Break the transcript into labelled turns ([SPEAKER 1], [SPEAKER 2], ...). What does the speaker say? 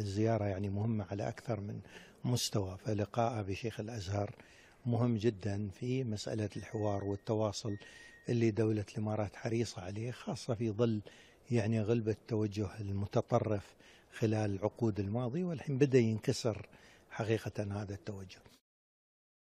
[SPEAKER 1] الزيارة يعني مهمة على أكثر من مستوى فلقاءه بشيخ الأزهر مهم جدا في مسألة الحوار والتواصل اللي دولة الإمارات حريصة عليه خاصة في ظل يعني غلبة توجه المتطرف خلال العقود الماضية والحين بدأ ينكسر حقيقة هذا التوجه